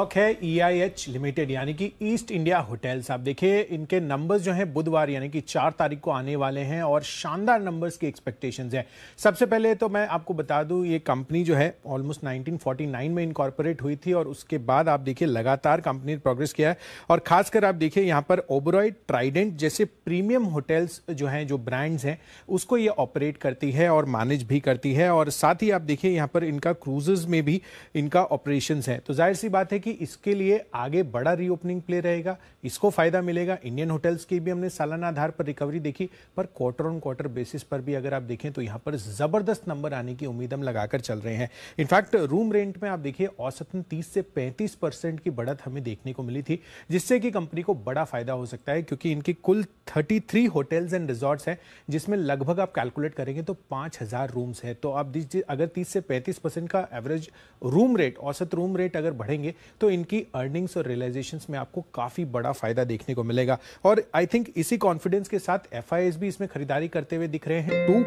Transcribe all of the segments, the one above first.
stock है EIH e limited यानी कि ईस्ट इंडिया होटल्स आप देखिए इनके नंबर्स जो हैं बुधवार यानी कि चार तारीख को आने वाले हैं और शानदार नंबर्स की एक्सपेक्टेशंस हैं सबसे पहले तो मैं आपको बता दूं ये कंपनी जो है ऑलमोस्ट 1949 में इनकॉर्पोरेट हुई थी और उसके बाद आप देखिए लगातार कंपनी ने प्रोग्रेस किया है और खासकर आप देखिए यहाँ पर ओबरॉय ट्राइडेंट जैसे प्रीमियम होटल्स जो हैं जो ब्रांड्स हैं उसको ये ऑपरेट करती है और मैनेज भी करती है और साथ ही आप देखिए यहाँ पर इनका क्रूजेज में भी इनका ऑपरेशन है तो जाहिर सी बात है कि कि इसके लिए आगे बड़ा रीओपनिंग प्ले रहेगा इसको फायदा मिलेगा इंडियन होटल्स की भी हमने सालाना आधार पर रिकवरी देखी पर क्वार्टर ऑन क्वार्टर बेसिस पर भी अगर आप देखें तो यहाँ पर जबरदस्त नंबर आने की उम्मीद हम लगाकर चल रहे हैं इनफैक्ट रूम रेंट में आप देखिए औसतन तीस से पैंतीस की बढ़त हमें देखने को मिली थी जिससे कि कंपनी को बड़ा फायदा हो सकता है क्योंकि इनकी कुल थर्टी होटल्स एंड रिजॉर्ट्स हैं जिसमें लगभग आप कैलकुलेट करेंगे तो पाँच रूम्स है तो आप अगर तीस से पैंतीस का एवरेज रूम रेट औसत रूम रेट अगर बढ़ेंगे तो इनकी अर्निंग्स और रियलाइजेशन में आपको काफ़ी बड़ा फायदा देखने को मिलेगा और आई थिंक इसी कॉन्फिडेंस के साथ एफ भी इसमें खरीदारी करते हुए दिख रहे हैं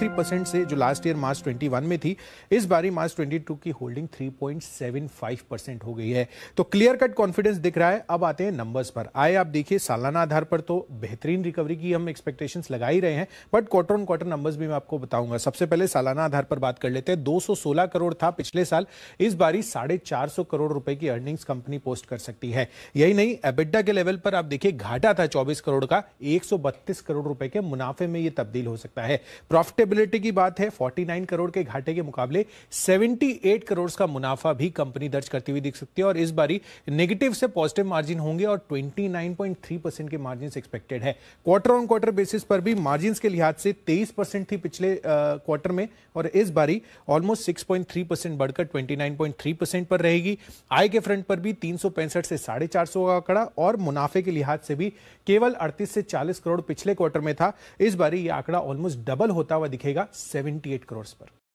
टू से जो लास्ट ईयर मार्च ट्वेंटी में थी इस बारी मार्च ट्वेंटी की होल्डिंग थ्री हो गई है तो क्लियर कट कॉन्फिडेंस दिख रहा है अब आते हैं नंबर्स पर आए आप देखिए सालाना आधार पर तो बेहतरीन रिकवरी की हम एक्सपेक्टेशन लगा ही रहे हैं but quarter on quarter numbers भी मैं आपको बताऊंगा सबसे पहले सालाना आधार पर बात कर लेते हैं 216 करोड़ था पिछले साल इस बारी साढ़े चार करोड़ रुपए की की अर्निंग्स कंपनी पोस्ट कर सकती है यही नहीं एबिड्डा के लेवल पर आप देखिए घाटा था 24 करोड़ का 132 करोड़ रुपए के मुनाफे में ये तब्दील हो सकता है प्रॉफिटेबिलिटी की बात है 49 करोड़ के घाटे के मुकाबले 78 करोड़ का मुनाफा भी कंपनी दर्ज करती हुई दिख सकती है और इस बारी नेगेटिव से पॉजिटिव मार्जिन होंगे और ट्वेंटी के मार्जिन एक्सपेक्टेड है क्वार्टर ऑन क्वार्टर बेसिस पर भी मार्जिन के लिहाज से तेईस थी पिछले क्वार्टर में और इस बारी ऑलमोस्ट सिक्स बढ़कर ट्वेंटी पर रहेगी आय के फ्रंट पर भी तीन से साढ़े चार का आंकड़ा और मुनाफे के लिहाज से भी केवल अड़तीस से चालीस करोड़ पिछले क्वार्टर में था इस बार ये आंकड़ा ऑलमोस्ट डबल होता हुआ दिखेगा सेवेंटी करोड़ पर